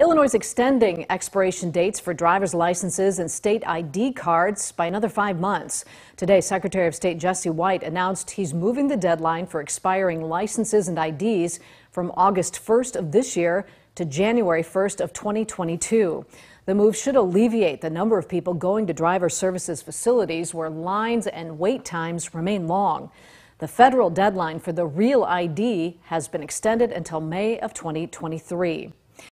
Illinois is extending expiration dates for driver's licenses and state ID cards by another five months. Today, Secretary of State Jesse White announced he's moving the deadline for expiring licenses and IDs from August 1st of this year to January 1st of 2022. The move should alleviate the number of people going to driver services facilities where lines and wait times remain long. The federal deadline for the real ID has been extended until May of 2023.